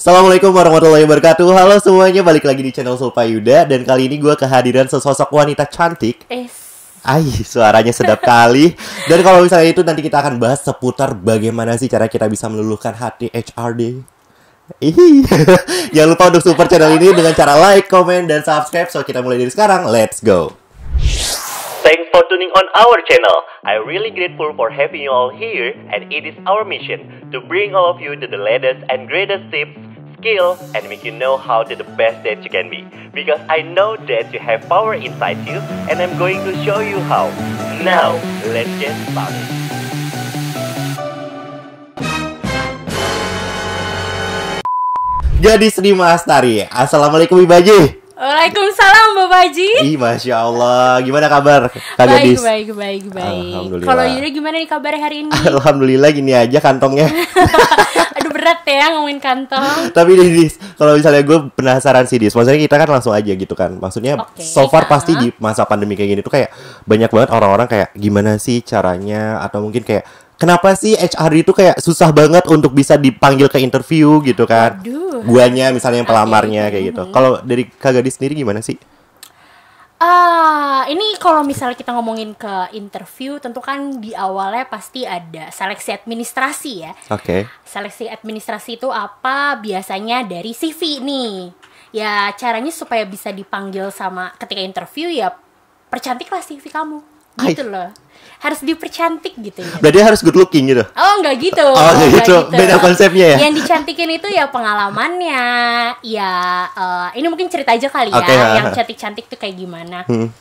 Assalamualaikum warahmatullahi wabarakatuh Halo semuanya, balik lagi di channel Sulpa Yuda Dan kali ini gue kehadiran sesosok wanita cantik Es Ay, suaranya sedap kali Dan kalau misalnya itu nanti kita akan bahas seputar bagaimana sih cara kita bisa meluluhkan hati HRD Ihi. Jangan lupa untuk super channel ini dengan cara like, comment, dan subscribe So kita mulai dari sekarang, let's go Thanks for tuning on our channel. I really grateful for having you all here, and it is our mission to bring all of you to the latest and greatest tips skill and make you know how to the best that you can be. Because I know that you have power inside you and I'm going to show you how. Now, let's get started. Jadi Sri Astari, Assalamualaikum Ibaji. Waalaikumsalam Bapak Haji. Ih, Masya Allah. Gimana kabar? Kak baik, Gadis? baik, baik, baik. Kalau Yuda gimana nih kabar hari ini? Alhamdulillah gini aja kantongnya. Aduh berat ya ngomongin kantong. Tapi Dis, kalau misalnya gue penasaran sih Dis. Maksudnya kita kan langsung aja gitu kan. Maksudnya okay, so far nah. pasti di masa pandemi kayak gini tuh kayak banyak banget orang-orang kayak gimana sih caranya atau mungkin kayak kenapa sih HR itu kayak susah banget untuk bisa dipanggil ke interview gitu kan? Aduh. Guanya misalnya yang pelamarnya kayak gitu. Kalau dari Kak Gadis sendiri gimana sih? Ah, uh, ini kalau misalnya kita ngomongin ke interview, tentu kan di awalnya pasti ada seleksi administrasi ya. Oke. Okay. Seleksi administrasi itu apa? Biasanya dari CV nih. Ya caranya supaya bisa dipanggil sama ketika interview ya percantiklah CV kamu gitu loh harus dipercantik gitu ya. Berarti harus good looking gitu. Oh, enggak gitu. Oh, enggak, gitu. gitu. Beda konsepnya ya. Yang dicantikin itu ya pengalamannya. Ya uh, ini mungkin cerita aja kali ya, yang cantik-cantik tuh kayak gimana. Hmm.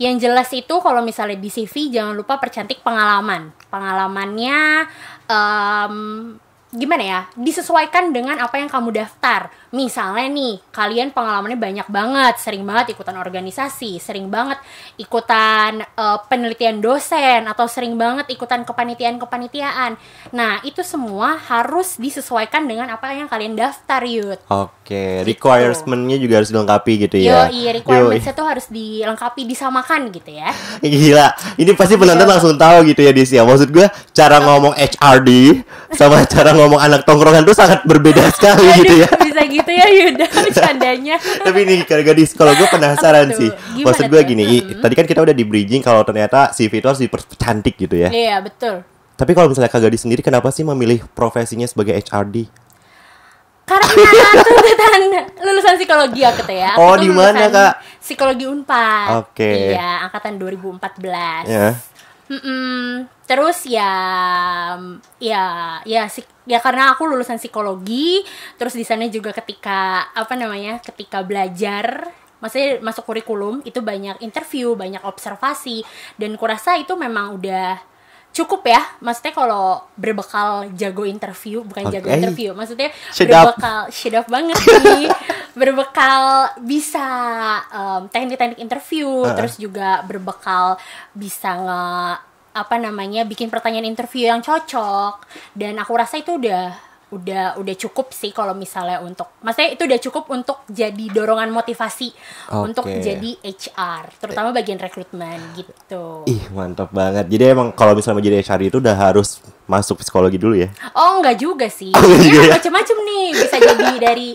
Yang jelas itu kalau misalnya di CV jangan lupa percantik pengalaman. Pengalamannya um, gimana ya disesuaikan dengan apa yang kamu daftar misalnya nih kalian pengalamannya banyak banget sering banget ikutan organisasi sering banget ikutan uh, penelitian dosen atau sering banget ikutan kepanitiaan kepanitiaan nah itu semua harus disesuaikan dengan apa yang kalian daftar yud oke okay. gitu. requirementnya juga harus dilengkapi gitu ya yo iya requirementnya tuh harus dilengkapi disamakan gitu ya gila ini pasti penonton gitu. langsung tahu gitu ya Desi ya maksud gue cara ngomong HRD sama cara ngomong anak tongkrongan tuh sangat berbeda sekali gitu Aduh, gitu ya. Bisa gitu ya Yuda candanya. Tapi ini kalau gadis kalau gue penasaran sih. Gimana Maksud gue gini, hmm. tadi kan kita udah di bridging kalau ternyata CV itu harus dipercantik gitu ya. Iya, betul. Tapi kalau misalnya Kak Gadis sendiri kenapa sih memilih profesinya sebagai HRD? Karena tuntutan lulusan psikologi ya kata ya. oh, di mana Kak? Psikologi Unpad. Oke. Okay. Iya, angkatan 2014. Iya. Yeah Mm-mm. Terus ya, ya, ya, ya karena aku lulusan psikologi, terus di sana juga ketika apa namanya, ketika belajar, maksudnya masuk kurikulum itu banyak interview, banyak observasi, dan kurasa itu memang udah cukup ya maksudnya kalau berbekal jago interview bukan okay. jago interview maksudnya shut berbekal sedap banget sih berbekal bisa teknik teknik-teknik interview uh. terus juga berbekal bisa nge apa namanya bikin pertanyaan interview yang cocok dan aku rasa itu udah udah udah cukup sih kalau misalnya untuk maksudnya itu udah cukup untuk jadi dorongan motivasi okay. untuk jadi HR terutama bagian rekrutmen gitu. Ih mantap banget. Jadi emang kalau misalnya jadi HR itu udah harus masuk psikologi dulu ya? Oh enggak juga sih. Oh, ya, macam-macam nih bisa jadi dari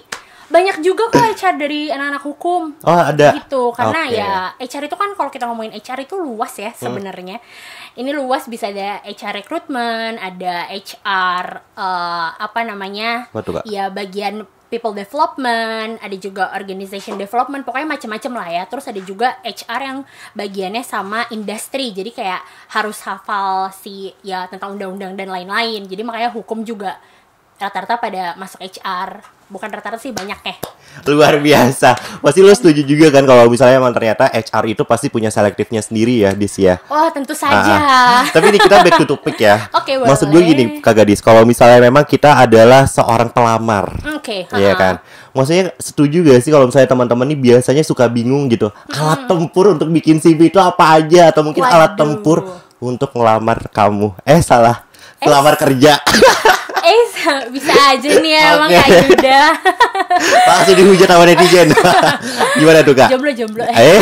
banyak juga kok HR dari anak-anak hukum. Oh ada. Gitu karena okay. ya HR itu kan kalau kita ngomongin HR itu luas ya hmm. sebenarnya. Hmm ini luas bisa ada HR recruitment, ada HR uh, eh, apa namanya? Betul, ya bagian people development, ada juga organization development, pokoknya macam-macam lah ya. Terus ada juga HR yang bagiannya sama industri, jadi kayak harus hafal si ya tentang undang-undang dan lain-lain. Jadi makanya hukum juga rata-rata pada masuk HR bukan rata-rata sih banyak ya. Luar biasa. Pasti lo setuju juga kan kalau misalnya emang ternyata HR itu pasti punya selektifnya sendiri ya, Dis ya. oh, tentu ah, saja. Ah. tapi ini kita back to topic ya. Oke, okay, Maksud gue gini, Kak gadis kalau misalnya memang kita adalah seorang pelamar. Oke, okay, Iya kan? Maksudnya setuju gak sih kalau misalnya teman-teman ini biasanya suka bingung gitu. Alat tempur untuk bikin CV itu apa aja atau mungkin Waduh. alat tempur untuk ngelamar kamu. Eh, salah. Eh. kerja. eh bisa aja nih ya, emang kayak Yuda. Pasti dihujat sama netizen. Gimana tuh Kak? Jomblo jomblo. Eh.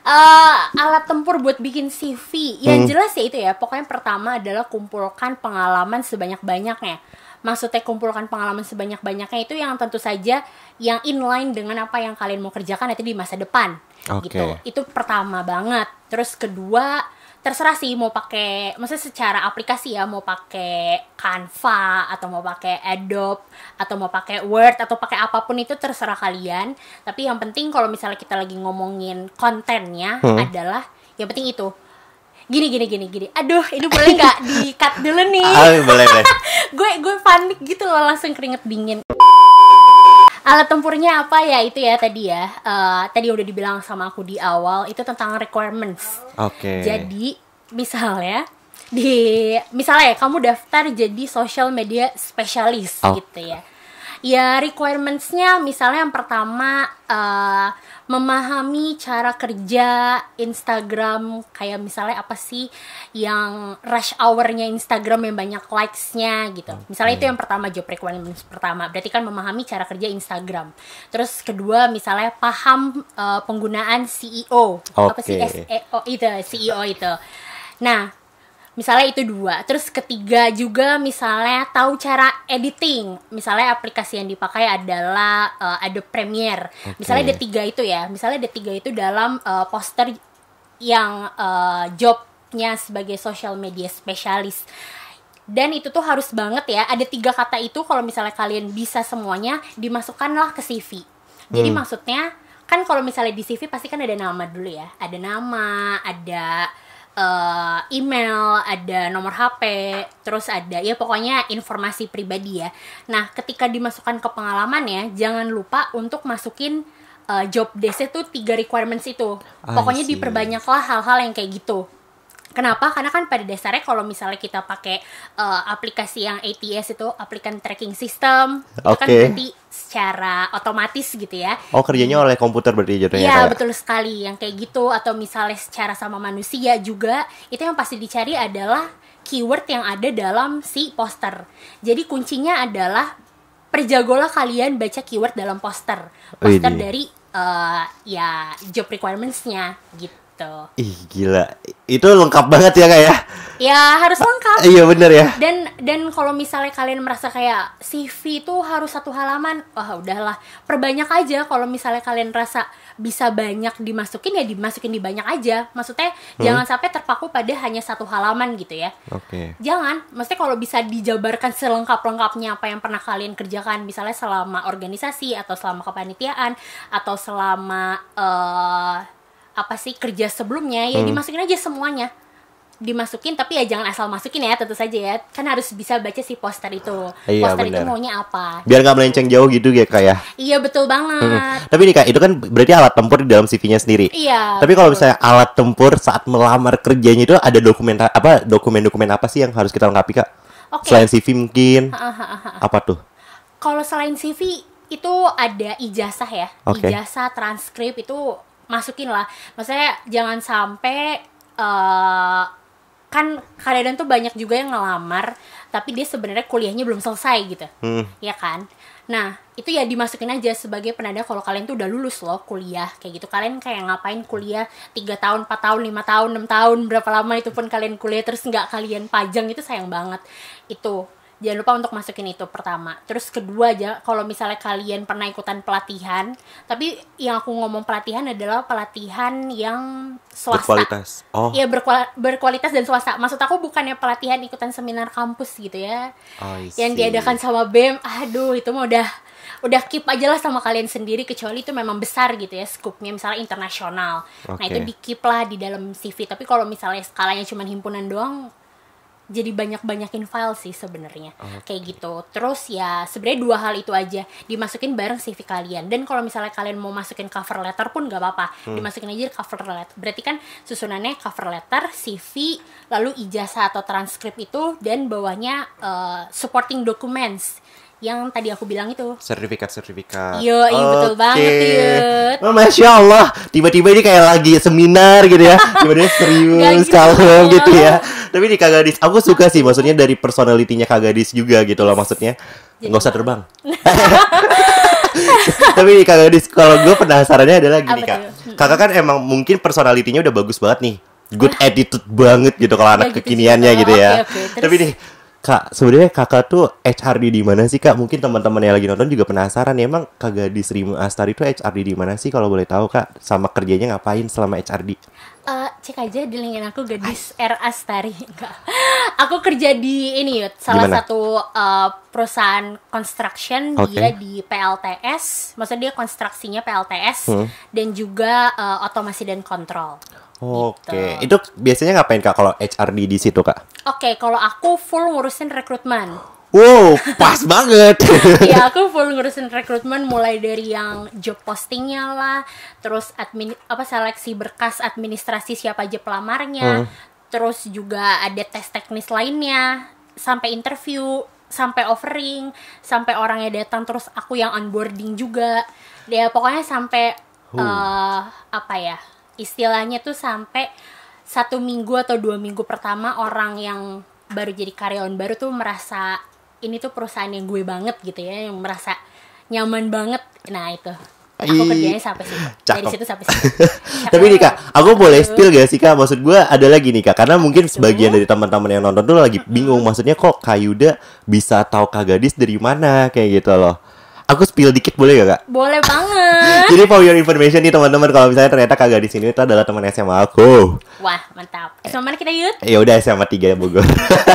Uh, alat tempur buat bikin CV yang hmm. jelas ya itu ya pokoknya pertama adalah kumpulkan pengalaman sebanyak banyaknya maksudnya kumpulkan pengalaman sebanyak-banyaknya itu yang tentu saja yang inline dengan apa yang kalian mau kerjakan nanti di masa depan okay. gitu itu pertama banget terus kedua terserah sih mau pakai maksudnya secara aplikasi ya mau pakai Canva atau mau pakai Adobe atau mau pakai Word atau pakai apapun itu terserah kalian tapi yang penting kalau misalnya kita lagi ngomongin kontennya hmm. adalah yang penting itu gini gini gini gini aduh ini boleh nggak di cut dulu nih ah, boleh gue gue panik gitu loh langsung keringet dingin alat tempurnya apa ya itu ya tadi ya uh, tadi udah dibilang sama aku di awal itu tentang requirements oke okay. jadi misalnya di misalnya ya, kamu daftar jadi social media specialist oh. gitu ya ya requirementsnya misalnya yang pertama uh, memahami cara kerja Instagram kayak misalnya apa sih yang rush hournya Instagram yang banyak likesnya gitu misalnya itu yang pertama job requirement pertama berarti kan memahami cara kerja Instagram terus kedua misalnya paham uh, penggunaan CEO okay. apa sih SEO itu CEO itu nah misalnya itu dua terus ketiga juga misalnya tahu cara editing misalnya aplikasi yang dipakai adalah uh, Adobe Premiere okay. misalnya ada tiga itu ya misalnya ada tiga itu dalam uh, poster yang uh, jobnya sebagai social media specialist dan itu tuh harus banget ya ada tiga kata itu kalau misalnya kalian bisa semuanya dimasukkanlah ke CV jadi hmm. maksudnya kan kalau misalnya di CV pasti kan ada nama dulu ya ada nama ada uh, email, ada nomor HP, terus ada ya pokoknya informasi pribadi ya. Nah, ketika dimasukkan ke pengalaman ya, jangan lupa untuk masukin uh, job desk itu tiga requirements itu. pokoknya diperbanyaklah hal-hal yang kayak gitu. Kenapa? Karena kan pada dasarnya kalau misalnya kita pakai uh, aplikasi yang ATS itu applicant tracking system, okay. itu kan nanti secara otomatis gitu ya. Oh kerjanya oleh komputer berarti jadinya. Iya betul sekali yang kayak gitu atau misalnya secara sama manusia juga itu yang pasti dicari adalah keyword yang ada dalam si poster. Jadi kuncinya adalah perjagolah kalian baca keyword dalam poster. Poster Ini. dari uh, ya job requirements-nya gitu. Ih gila, itu lengkap banget ya kayak. Ya? ya harus lengkap ah, iya bener ya dan dan kalau misalnya kalian merasa kayak CV itu harus satu halaman wah oh, udahlah perbanyak aja kalau misalnya kalian rasa bisa banyak dimasukin ya dimasukin di banyak aja maksudnya hmm? jangan sampai terpaku pada hanya satu halaman gitu ya oke okay. jangan maksudnya kalau bisa dijabarkan selengkap lengkapnya apa yang pernah kalian kerjakan misalnya selama organisasi atau selama kepanitiaan atau selama uh, apa sih kerja sebelumnya ya hmm. dimasukin aja semuanya dimasukin tapi ya jangan asal masukin ya tentu saja ya kan harus bisa baca si poster itu iya, poster bener. itu maunya apa biar nggak melenceng jauh gitu ya kak ya iya betul banget hmm. tapi nih kak itu kan berarti alat tempur di dalam cv-nya sendiri iya tapi kalau misalnya alat tempur saat melamar kerjanya itu ada dokumen apa dokumen-dokumen apa sih yang harus kita lengkapi kak okay. selain cv mungkin apa tuh kalau selain cv itu ada ijazah ya okay. ijazah transkrip itu masukin lah maksudnya jangan sampai uh, kan kadang tuh banyak juga yang ngelamar tapi dia sebenarnya kuliahnya belum selesai gitu hmm. ya kan nah itu ya dimasukin aja sebagai penanda kalau kalian tuh udah lulus loh kuliah kayak gitu kalian kayak ngapain kuliah tiga tahun 4 tahun lima tahun enam tahun berapa lama itu pun kalian kuliah terus nggak kalian pajang itu sayang banget itu jangan lupa untuk masukin itu pertama terus kedua aja kalau misalnya kalian pernah ikutan pelatihan tapi yang aku ngomong pelatihan adalah pelatihan yang swasta berkualitas oh ya berkual berkualitas dan swasta maksud aku bukannya pelatihan ikutan seminar kampus gitu ya oh, yang diadakan sama bem aduh itu mah udah udah keep aja lah sama kalian sendiri kecuali itu memang besar gitu ya scoopnya misalnya internasional okay. nah itu di keep lah di dalam cv tapi kalau misalnya skalanya cuma himpunan doang jadi banyak-banyakin file sih sebenarnya oh, okay. kayak gitu terus ya sebenarnya dua hal itu aja dimasukin bareng CV kalian dan kalau misalnya kalian mau masukin cover letter pun gak apa-apa hmm. dimasukin aja cover letter berarti kan susunannya cover letter CV lalu ijazah atau transkrip itu dan bawahnya uh, supporting documents yang tadi aku bilang itu sertifikat sertifikat iya, Yo okay. betul banget yuk masya allah tiba-tiba ini kayak lagi seminar gitu ya tiba-tiba serius gitu. gitu. ya, gitu ya tapi di Kagadis aku suka sih maksudnya dari personalitinya Kagadis juga gitu loh maksudnya nggak usah terbang tapi di Gadis kalau gue penasarannya adalah gini Kak hmm. kakak kan emang mungkin personalitinya udah bagus banget nih good attitude banget gitu kalau ya anak gitu kekiniannya gitu, ya oh, tapi nih Kak, sebenarnya kakak tuh HRD di mana sih kak? Mungkin teman-teman yang lagi nonton juga penasaran ya, emang kagak di Astari itu HRD di mana sih kalau boleh tahu kak? Sama kerjanya ngapain selama HRD? uh, cek aja di linkin aku gadis R Astari aku kerja di ini yut salah Gimana? satu uh, perusahaan construction okay. dia di PLTS maksudnya dia konstruksinya PLTS hmm. dan juga uh, otomasi dan kontrol Oke, okay. gitu. itu biasanya ngapain kak kalau HRD di situ kak? Oke, okay, kalau aku full ngurusin rekrutmen. Wow, pas banget. Iya, aku full ngurusin rekrutmen mulai dari yang job postingnya lah, terus admin apa seleksi berkas administrasi siapa aja pelamarnya, hmm. terus juga ada tes teknis lainnya, sampai interview, sampai offering, sampai orangnya datang, terus aku yang onboarding juga. Ya pokoknya sampai huh. uh, apa ya istilahnya tuh sampai satu minggu atau dua minggu pertama orang yang baru jadi karyawan baru tuh merasa ini tuh perusahaan yang gue banget gitu ya yang merasa nyaman banget nah itu aku kerjanya sampai situ Cakep. dari situ sampai situ tapi nih kak aku boleh spill gak sih kak maksud gue ada lagi nih kak karena mungkin sebagian dari teman-teman yang nonton tuh lagi bingung maksudnya kok kayuda bisa tahu kak gadis dari mana kayak gitu loh Aku spill dikit boleh gak kak? Boleh banget. Jadi for your information nih teman-teman kalau misalnya ternyata kagak di sini itu adalah teman SMA aku. Wah mantap. SMA mana kita yud? Eh, ya udah SMA 3 Bogor.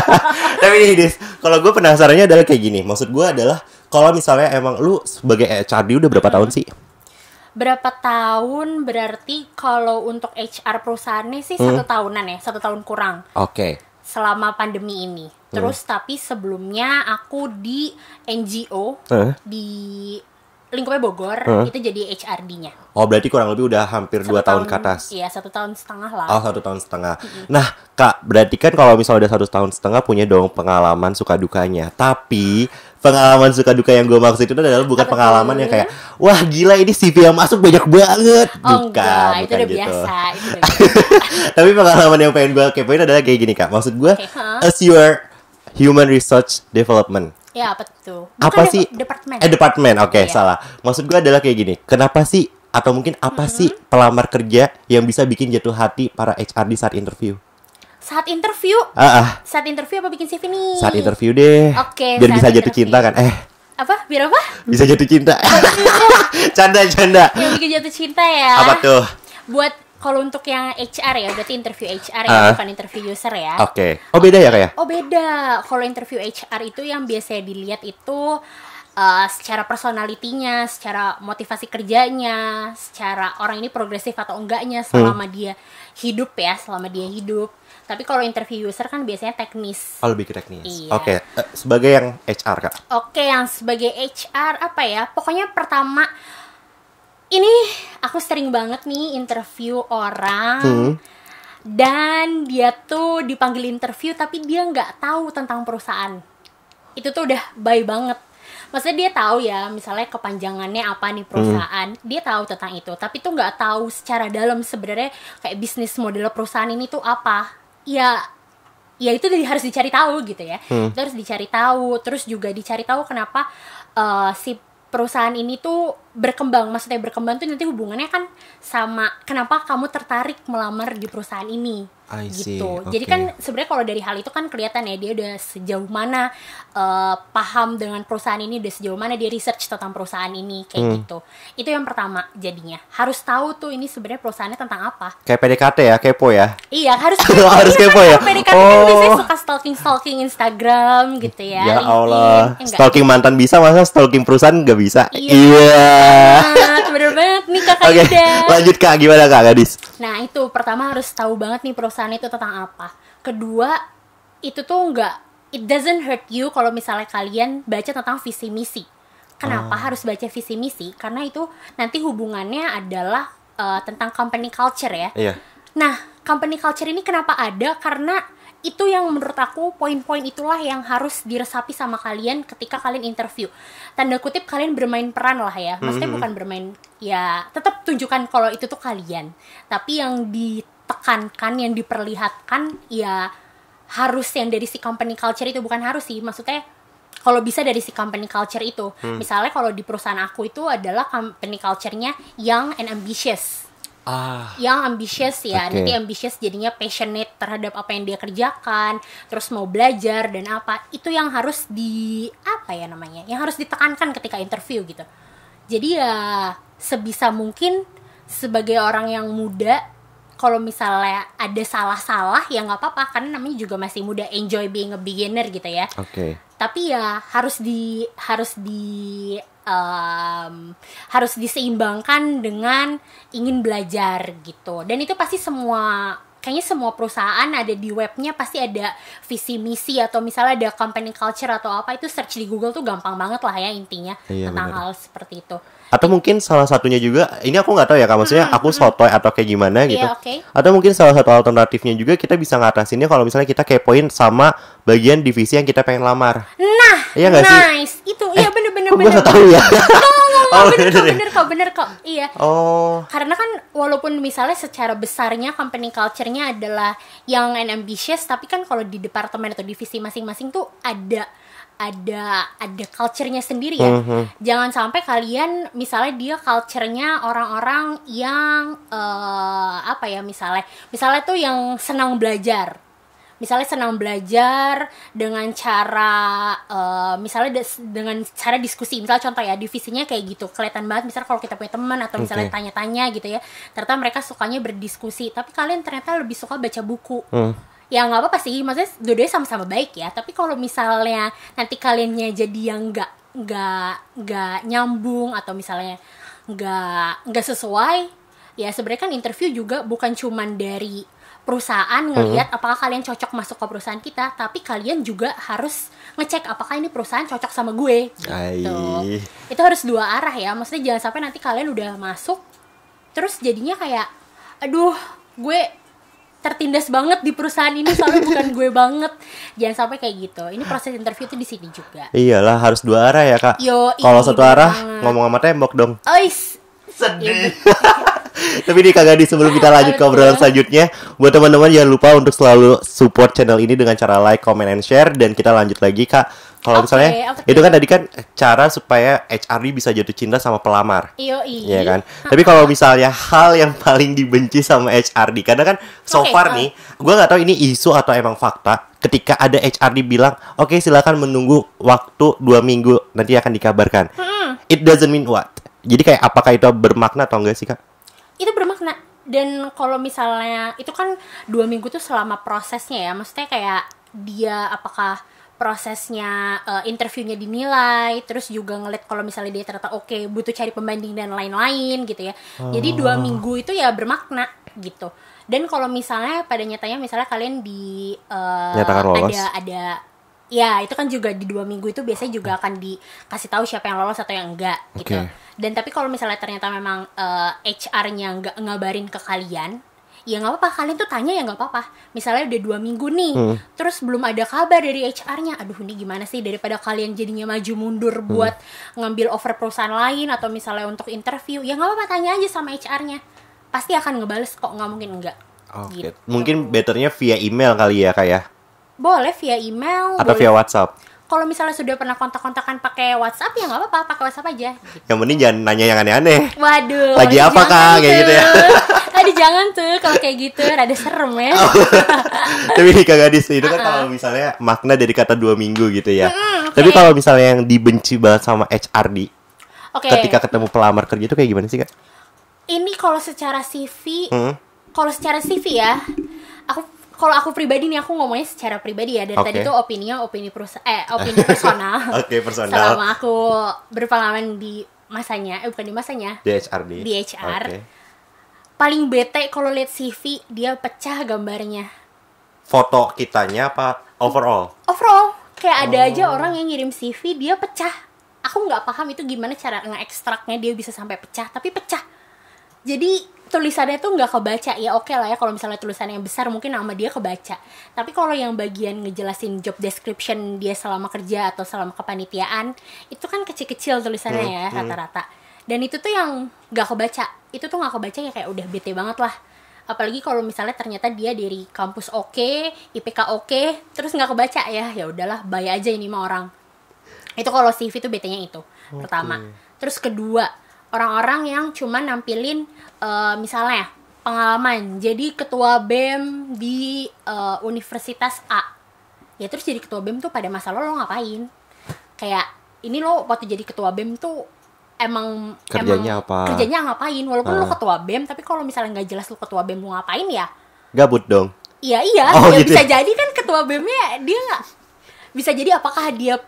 Tapi ini Dis, kalau gue penasarannya adalah kayak gini. Maksud gue adalah kalau misalnya emang lu sebagai HRD udah berapa hmm. tahun sih? Berapa tahun berarti kalau untuk HR perusahaannya sih hmm. satu tahunan ya, satu tahun kurang. Oke. Okay selama pandemi ini. Hmm. Terus hmm. tapi sebelumnya aku di NGO uh. Eh? di lingkupnya Bogor hmm. itu jadi HRD-nya. Oh berarti kurang lebih udah hampir satu dua tahun, tahun ke atas. Iya satu tahun setengah lah. Oh satu tahun setengah. -hmm. Nah kak berarti kan kalau misalnya udah satu tahun setengah punya dong pengalaman suka dukanya. Tapi pengalaman suka duka yang gue maksud itu adalah bukan pengalaman yang kayak wah gila ini CV yang masuk banyak banget oh, bukan enggak, bukan gitu udah biasa. tapi pengalaman yang pengen gue kepoin adalah kayak gini kak maksud gue okay, huh? as your human research development Ya apa tuh? Bukan apa sih? Departemen. Eh departemen, oke okay, iya. salah. Maksud gue adalah kayak gini. Kenapa sih? Atau mungkin apa mm -hmm. sih mm-hmm. pelamar kerja yang bisa bikin jatuh hati para HRD saat interview? Saat interview? uh, uh. Saat interview apa bikin CV nih? Saat interview deh. Oke. Okay, Biar bisa interview. jatuh cinta kan? Eh. Apa? Biar apa? Bisa jatuh cinta. Oh, iya. canda canda. Yang bikin jatuh cinta ya. Apa tuh? Buat kalau untuk yang HR ya berarti interview HR uh, ya ah. bukan interview user ya. Oke. Okay. Oh beda ya kayak? Ya? Oh beda. Kalau interview HR itu yang biasanya dilihat itu uh, secara personalitinya, secara motivasi kerjanya, secara orang ini progresif atau enggaknya hmm. selama hmm. dia hidup ya, selama dia hidup. Tapi kalau interview user kan biasanya teknis. Oh, lebih ke teknis. Iya. Oke, okay. uh, eh, sebagai yang HR, Kak. Oke, okay, yang sebagai HR apa ya? Pokoknya pertama ini aku sering banget nih interview orang. Hmm. Dan dia tuh dipanggil interview tapi dia nggak tahu tentang perusahaan. Itu tuh udah baik banget maksudnya dia tahu ya misalnya kepanjangannya apa nih hmm. perusahaan hmm. dia tahu tentang itu tapi tuh nggak tahu secara dalam sebenarnya kayak bisnis model perusahaan ini tuh apa ya ya itu harus dicari tahu gitu ya hmm. itu harus dicari tahu terus juga dicari tahu kenapa uh, si perusahaan ini tuh berkembang maksudnya berkembang tuh nanti hubungannya kan sama kenapa kamu tertarik melamar di perusahaan ini I see. gitu okay. jadi kan sebenarnya kalau dari hal itu kan kelihatan ya dia udah sejauh mana uh, paham dengan perusahaan ini udah sejauh mana dia research tentang perusahaan ini kayak hmm. gitu itu yang pertama jadinya harus tahu tuh ini sebenarnya perusahaannya tentang apa kayak PDKT ya kepo ya iya harus kepo, harus kepo ya kan PDKT kan oh. kan biasanya suka stalking stalking Instagram gitu ya ya Allah eh, stalking mantan bisa masa stalking perusahaan nggak bisa iya yeah banget, bener banget nih kakak okay, Ida. Lanjut kak, gimana kak gadis? Nah itu pertama harus tahu banget nih perusahaan itu tentang apa. Kedua itu tuh nggak it doesn't hurt you kalau misalnya kalian baca tentang visi misi. Kenapa oh. harus baca visi misi? Karena itu nanti hubungannya adalah uh, tentang company culture ya. Iya. Nah, company culture ini kenapa ada? Karena itu yang menurut aku poin-poin itulah yang harus diresapi sama kalian ketika kalian interview tanda kutip kalian bermain peran lah ya maksudnya mm-hmm. bukan bermain ya tetap tunjukkan kalau itu tuh kalian tapi yang ditekankan yang diperlihatkan ya harus yang dari si company culture itu bukan harus sih maksudnya kalau bisa dari si company culture itu. Hmm. Misalnya kalau di perusahaan aku itu adalah company culture-nya yang and ambitious. Ah. yang ambisius ya okay. nanti ambisius jadinya passionate terhadap apa yang dia kerjakan terus mau belajar dan apa itu yang harus di apa ya namanya yang harus ditekankan ketika interview gitu jadi ya sebisa mungkin sebagai orang yang muda kalau misalnya ada salah-salah ya nggak apa-apa karena namanya juga masih muda enjoy being a beginner gitu ya oke okay. tapi ya harus di harus di um, harus diseimbangkan dengan ingin belajar gitu dan itu pasti semua kayaknya semua perusahaan ada di webnya pasti ada visi misi atau misalnya ada company culture atau apa itu search di Google tuh gampang banget lah ya intinya iya, tentang bener. hal seperti itu atau mungkin salah satunya juga ini aku nggak tahu ya kak maksudnya hmm, aku hmm. sotoy atau kayak gimana iya, gitu okay. atau mungkin salah satu alternatifnya juga kita bisa ngatasinnya kalau misalnya kita kepoin sama bagian divisi yang kita pengen lamar nah iya gak nice. sih bener gue gak tahu ya Oh, bener, iya. bener, bener bener, bener kok. Iya. Oh. Karena kan walaupun misalnya secara besarnya company culture-nya adalah yang and ambitious, tapi kan kalau di departemen atau divisi masing-masing tuh ada ada ada culture-nya sendiri ya. Mm -hmm. Jangan sampai kalian misalnya dia culture-nya orang-orang yang uh, apa ya misalnya misalnya tuh yang senang belajar misalnya senang belajar dengan cara uh, misalnya dengan cara diskusi misalnya contoh ya divisinya kayak gitu kelihatan banget misalnya kalau kita punya teman atau misalnya okay. tanya-tanya gitu ya ternyata mereka sukanya berdiskusi tapi kalian ternyata lebih suka baca buku hmm ya nggak apa-apa sih maksudnya dua sama-sama baik ya tapi kalau misalnya nanti kaliannya jadi yang nggak nggak nggak nyambung atau misalnya nggak nggak sesuai ya sebenarnya kan interview juga bukan cuman dari perusahaan ngelihat hmm apakah kalian cocok masuk ke perusahaan kita tapi kalian juga harus ngecek apakah ini perusahaan cocok sama gue gitu itu harus dua arah ya maksudnya jangan sampai nanti kalian udah masuk terus jadinya kayak aduh gue tertindas banget di perusahaan ini soalnya bukan gue banget jangan sampai kayak gitu ini proses interview tuh di sini juga iyalah harus dua arah ya kak kalau satu arah banget. ngomong sama tembok dong ois sedih iya, gitu. Tapi ini Kak gadi sebelum kita lanjut ke obrolan selanjutnya Buat teman-teman jangan lupa untuk selalu support channel ini dengan cara like, comment, and share Dan kita lanjut lagi Kak kalau okay, misalnya okay. itu kan tadi kan cara supaya HRD bisa jatuh cinta sama pelamar. Iya Iya kan. Tapi kalau misalnya hal yang paling dibenci sama HRD karena kan so okay, far oh. nih, gue gak tahu ini isu atau emang fakta. Ketika ada HRD bilang, oke okay, silakan menunggu waktu dua minggu nanti akan dikabarkan. Hmm. It doesn't mean what. Jadi kayak apakah itu bermakna atau enggak sih kak? dan kalau misalnya itu kan dua minggu tuh selama prosesnya ya maksudnya kayak dia apakah prosesnya uh, interviewnya dinilai terus juga ngeliat kalau misalnya dia ternyata oke okay, butuh cari pembanding dan lain-lain gitu ya oh. jadi dua ah. minggu itu ya bermakna gitu dan kalau misalnya pada nyatanya misalnya kalian di uh, ada ada ya itu kan juga di dua minggu itu biasanya juga akan dikasih tahu siapa yang lolos atau yang enggak gitu dan tapi kalau misalnya ternyata memang uh, eh, HR-nya nggak ngabarin ke kalian ya nggak apa-apa kalian tuh tanya ya nggak apa-apa misalnya udah dua minggu nih hmm. terus belum ada kabar dari HR-nya aduh ini gimana sih daripada kalian jadinya maju mundur hmm. buat ngambil over perusahaan lain atau misalnya untuk interview ya nggak apa-apa tanya aja sama HR-nya pasti akan ngebales kok nggak mungkin enggak okay. gitu. mungkin betternya via email kali ya kayak ya? Boleh via email atau boleh. via WhatsApp. Kalau misalnya sudah pernah kontak-kontakan pakai WhatsApp ya nggak apa-apa, pakai WhatsApp aja. Yang penting jangan nanya yang aneh-aneh. Waduh. Lagi apa kak? Kayak gitu ya. Tadi jangan tuh kalau kayak gitu rada serem ya. Oh. Tapi kak gadis itu kan kalau misalnya makna dari kata dua minggu gitu ya. Mm, okay. Tapi kalau misalnya yang dibenci banget sama HRD, okay. ketika ketemu pelamar kerja itu kayak gimana sih kak? Ini kalau secara CV, mm. kalau secara CV ya, aku kalau aku pribadi nih aku ngomongnya secara pribadi ya dari okay. tadi tuh opini opini perus eh opini personal. Oke, okay, personal. Selama aku berpengalaman di masanya, eh bukan di masanya. Di HR di. Di HR. Okay. Paling bete kalau lihat CV dia pecah gambarnya. Foto kitanya apa overall? Overall. Kayak ada oh. aja orang yang ngirim CV dia pecah. Aku nggak paham itu gimana cara ngekstraknya dia bisa sampai pecah, tapi pecah jadi tulisannya tuh nggak kebaca ya oke okay lah ya kalau misalnya tulisan yang besar mungkin nama dia kebaca tapi kalau yang bagian ngejelasin job description dia selama kerja atau selama kepanitiaan itu kan kecil-kecil tulisannya hmm, ya hmm. rata-rata dan itu tuh yang nggak kebaca itu tuh nggak kebaca ya kayak udah bete banget lah apalagi kalau misalnya ternyata dia dari kampus oke okay, IPK oke okay, terus nggak kebaca ya ya udahlah bayar aja ini mah orang itu kalau CV tuh betenya itu okay. pertama terus kedua orang-orang yang cuma nampilin uh, misalnya ya, pengalaman jadi ketua BEM di uh, universitas A ya terus jadi ketua BEM tuh pada masa lo lo ngapain kayak ini lo waktu jadi ketua BEM tuh emang kerjanya emang, apa kerjanya ngapain walaupun lo ah. ketua BEM tapi kalau misalnya nggak jelas lo ketua BEM mau ngapain ya gabut dong iya iya oh, ya gitu. bisa jadi kan ketua BEM-nya dia nggak bisa jadi apakah dia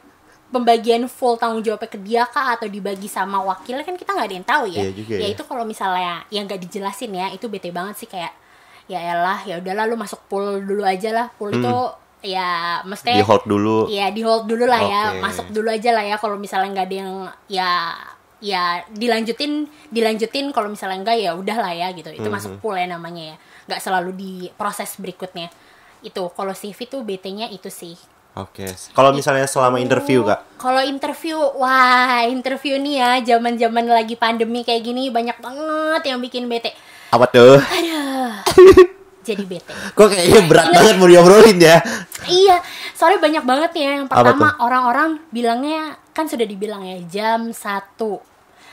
pembagian full tanggung jawabnya ke dia kak atau dibagi sama wakilnya kan kita nggak ada yang tahu ya. Iya juga, ya, ya itu kalau misalnya yang nggak dijelasin ya itu bete banget sih kayak ya elah ya udahlah lu masuk pool dulu aja lah pool hmm. itu ya mesti di hold dulu ya di hold dulu lah okay. ya masuk dulu aja lah ya kalau misalnya nggak ada yang ya ya dilanjutin dilanjutin kalau misalnya enggak ya udahlah ya gitu itu mm -hmm. masuk pool ya namanya ya nggak selalu di proses berikutnya itu kalau CV tuh BT-nya itu sih Oke. Okay. Kalau misalnya selama interview kak? Kalau interview, wah interview nih ya, zaman zaman lagi pandemi kayak gini banyak banget yang bikin bete. Apa tuh? Aduh. jadi bete. Kok kayaknya berat banget mau diobrolin ya? iya, soalnya banyak banget ya. Yang pertama orang-orang bilangnya kan sudah dibilang ya jam satu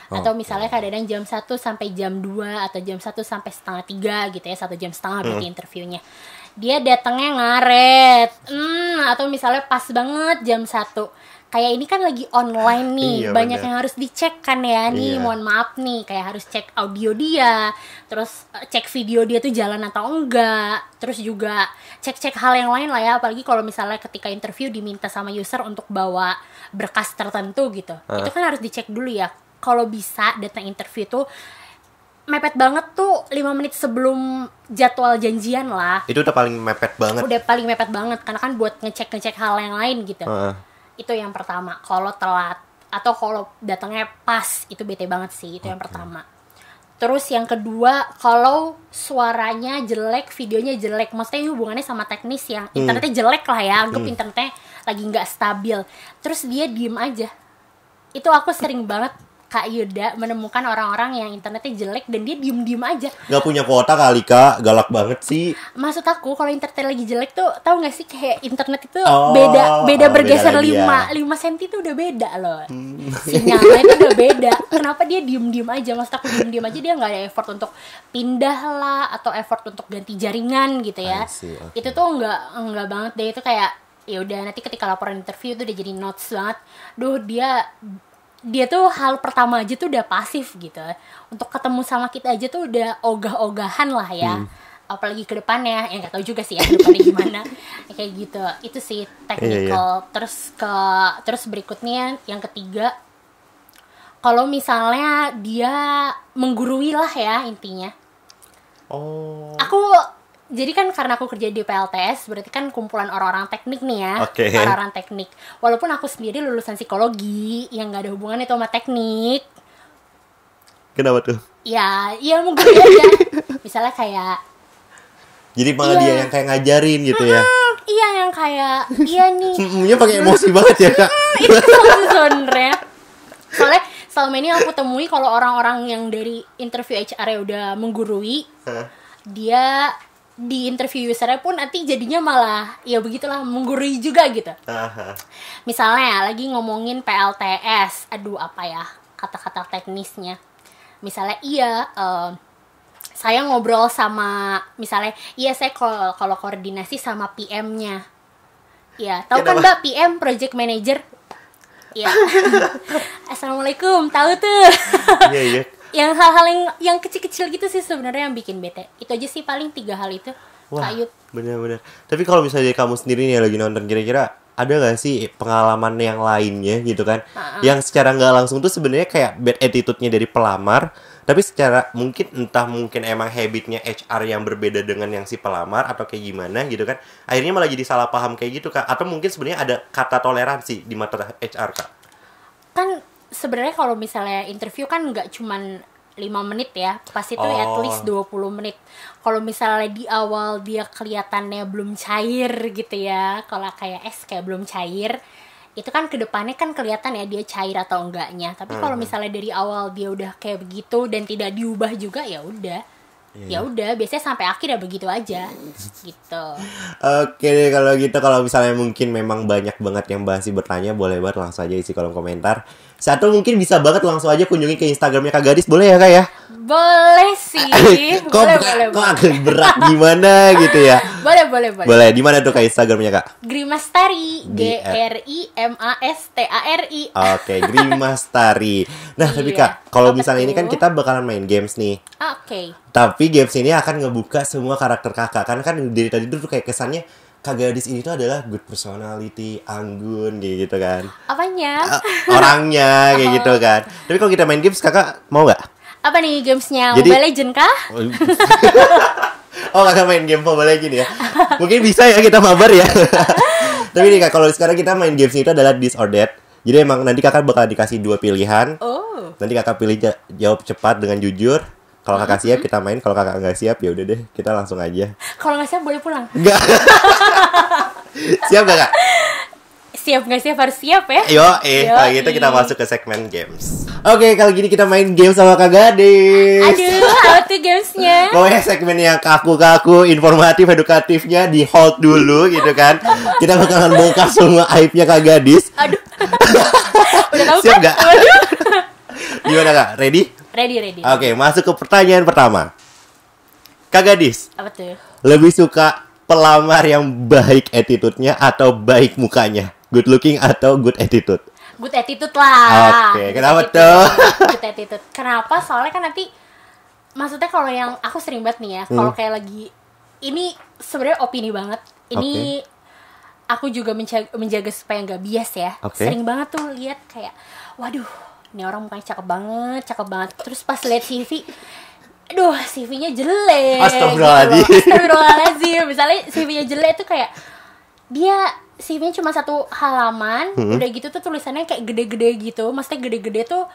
Oh, atau misalnya kadang-kadang jam 1 sampai jam 2 atau jam 1 sampai setengah tiga gitu ya satu jam setengah berarti interviewnya dia datangnya ngaret hmm, atau misalnya pas banget jam satu kayak ini kan lagi online nih iya, banyak bener. yang harus dicek kan ya nih iya. mohon maaf nih kayak harus cek audio dia terus eh, cek video dia tuh jalan atau enggak terus juga cek cek hal yang lain lah ya apalagi kalau misalnya ketika interview diminta sama user untuk bawa berkas tertentu gitu uh. itu kan harus dicek dulu ya kalau bisa datang interview tuh mepet banget tuh 5 menit sebelum jadwal janjian lah. Itu udah paling mepet banget. Udah paling mepet banget karena kan buat ngecek-ngecek hal yang lain gitu. Uh. Itu yang pertama. Kalau telat atau kalau datangnya pas itu bete banget sih. Itu okay. yang pertama. Terus yang kedua, kalau suaranya jelek, videonya jelek, maksudnya hubungannya sama teknis yang hmm. internetnya jelek lah ya, anggap hmm. internetnya lagi nggak stabil. Terus dia diem aja. Itu aku sering banget Kak Yuda menemukan orang-orang yang internetnya jelek dan dia diem-diem aja. Gak punya kuota kali Kak, galak banget sih. Maksud aku kalau internetnya lagi jelek tuh tau gak sih kayak internet itu oh, beda oh, beda oh, bergeser beda 5 5 cm tuh udah beda loh. Hmm. Sinyalnya itu udah beda. Kenapa dia diem-diem aja? Maksud aku diem-diem aja dia gak ada effort untuk pindah lah atau effort untuk ganti jaringan gitu ya. See, okay. Itu tuh nggak nggak banget deh itu kayak ya udah nanti ketika laporan interview tuh udah jadi notes banget. Duh, dia dia tuh hal pertama aja tuh udah pasif gitu untuk ketemu sama kita aja tuh udah ogah-ogahan lah ya hmm. apalagi ke depannya ya nggak tahu juga sih ya ke depannya gimana kayak gitu itu sih iya, iya. technical yeah, yeah. terus ke terus berikutnya yang ketiga kalau misalnya dia menggurui lah ya intinya oh aku jadi kan karena aku kerja di PLTS berarti kan kumpulan orang-orang teknik nih ya orang orang okay. teknik walaupun aku sendiri lulusan psikologi yang nggak ada hubungan itu sama teknik kenapa tuh ya iya, ya mungkin ya. misalnya kayak jadi malah iya. dia yang kayak ngajarin gitu ya hmm, iya yang kayak iya nih semuanya pakai emosi banget ya kak itu sebenarnya soalnya selama ini aku temui kalau orang-orang yang dari interview HR ya udah menggurui huh? dia di interview usernya pun nanti jadinya malah ya begitulah menggurui juga gitu. Aha. Misalnya ya, lagi ngomongin PLTS, aduh apa ya kata-kata teknisnya. Misalnya iya uh, saya ngobrol sama misalnya iya saya kalau kalau koordinasi sama PM-nya. Ya, tahu kan Mbak PM project manager? Iya. Assalamualaikum, tahu tuh. Iya, iya yang hal-hal yang yang kecil-kecil gitu sih sebenarnya yang bikin bete itu aja sih paling tiga hal itu Wah, Sayup. bener-bener tapi kalau misalnya kamu sendiri nih lagi nonton kira-kira ada gak sih pengalaman yang lainnya gitu kan uh-uh. yang secara nggak langsung tuh sebenarnya kayak bad attitude-nya dari pelamar tapi secara mungkin entah mungkin emang habitnya HR yang berbeda dengan yang si pelamar atau kayak gimana gitu kan akhirnya malah jadi salah paham kayak gitu kak atau mungkin sebenarnya ada kata toleransi di mata HR kak kan sebenarnya kalau misalnya interview kan nggak cuman 5 menit ya pas itu oh. at least 20 menit kalau misalnya di awal dia kelihatannya belum cair gitu ya kalau kayak es kayak belum cair itu kan kedepannya kan kelihatan ya dia cair atau enggaknya tapi kalau hmm. misalnya dari awal dia udah kayak begitu dan tidak diubah juga ya udah iya. ya udah biasanya sampai akhir ya begitu aja gitu oke okay, kalau gitu kalau misalnya mungkin memang banyak banget yang masih bertanya boleh banget langsung aja isi kolom komentar satu mungkin bisa banget langsung aja kunjungi ke Instagramnya Kak Gadis boleh ya Kak ya? Boleh sih. kok boleh, boleh, kok agak berat gimana gitu ya? Boleh boleh boleh. Boleh di mana tuh Kak Instagramnya Kak? Grimastari G R I M A S T A R I. Oke okay, Grimastari. Nah tapi iya. Kak kalau misalnya ini kan kita bakalan main games nih. Ah, oke. Okay. Tapi games ini akan ngebuka semua karakter kakak karena kan dari tadi tuh kayak kesannya Kak Gadis ini tuh adalah good personality, anggun kayak gitu kan. Apanya? Uh, orangnya kayak oh. gitu kan. Tapi kalau kita main games kakak mau nggak? Apa nih gamesnya? Jadi, Mobile Legend kah? Oh, iya. oh kakak main game Mobile Legend ya? Mungkin bisa ya kita mabar ya. Tapi nih kak, kalau sekarang kita main games itu adalah this or that. Jadi emang nanti kakak bakal dikasih dua pilihan. Oh. Nanti kakak pilih jawab cepat dengan jujur kalau kakak siap kita main kalau kakak nggak siap ya udah deh kita langsung aja kalau nggak siap boleh pulang nggak siap gak kak siap nggak siap harus siap ya yo eh yo, kalau gitu kita eh. masuk ke segmen games oke okay, kali gini kita main game sama kak gadis aduh apa tuh gamesnya pokoknya segmen yang kaku-kaku informatif edukatifnya di hold dulu gitu kan kita bakalan buka semua aibnya kak gadis aduh udah tahu siap kan? nggak gimana kak ready Ready, ready. Oke, okay, masuk ke pertanyaan pertama. Kak Gadis. Apa tuh? Lebih suka pelamar yang baik attitude-nya atau baik mukanya? Good looking atau good attitude? Good attitude lah. Oke, okay, kenapa attitude. tuh? good attitude. Kenapa? Soalnya kan nanti maksudnya kalau yang aku sering banget nih ya, hmm. kalau kayak lagi ini sebenarnya opini banget. Ini okay aku juga menjaga, menjaga supaya nggak bias ya. Okay. Sering banget tuh lihat kayak, waduh, ini orang mukanya cakep banget cakep banget terus pas lihat CV aduh CV-nya jelek Astagfirullahaladzim gitu misalnya CV-nya jelek tuh kayak dia CV-nya cuma satu halaman hmm. udah gitu tuh tulisannya kayak gede-gede gitu maksudnya gede-gede tuh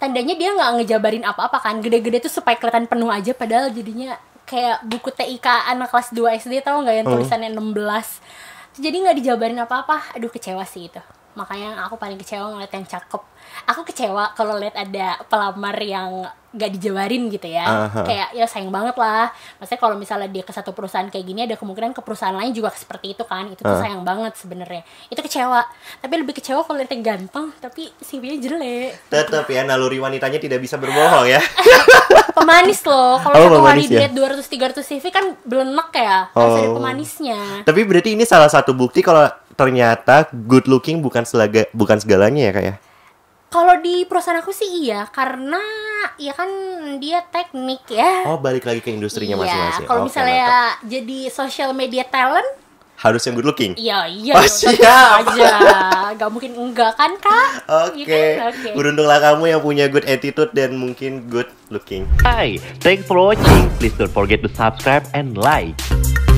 tandanya dia nggak ngejabarin apa-apa kan gede-gede tuh supaya kelihatan penuh aja padahal jadinya kayak buku TIK anak kelas 2 SD tau nggak yang hmm. tulisannya hmm. 16 jadi nggak dijabarin apa-apa aduh kecewa sih itu makanya aku paling kecewa ngeliat yang cakep aku kecewa kalau lihat ada pelamar yang gak dijawarin gitu ya uh -huh. kayak ya sayang banget lah maksudnya kalau misalnya dia ke satu perusahaan kayak gini ada kemungkinan ke perusahaan lain juga seperti itu kan itu tuh uh -huh. sayang banget sebenarnya itu kecewa tapi lebih kecewa kalau lihat yang ganteng tapi CV-nya jelek tetap ya naluri wanitanya tidak bisa berbohong ya pemanis loh kalau oh, satu kali ya? dilihat tiga ratus CV kan belenek ya harus oh. ada pemanisnya tapi berarti ini salah satu bukti kalau ternyata good looking bukan selaga bukan segalanya ya kayak ya? kalau di perusahaan aku sih iya karena ya kan dia teknik ya. Oh balik lagi ke industrinya iya, masing-masing. Kalau okay, misalnya mantap. jadi social media talent harus yang good looking. Iya iya. Oh, iya, siap. aja. nggak mungkin enggak kan kak? Iya Oke. Okay. okay. Beruntunglah kamu yang punya good attitude dan mungkin good looking. Hi, thanks for watching. Please don't forget to subscribe and like.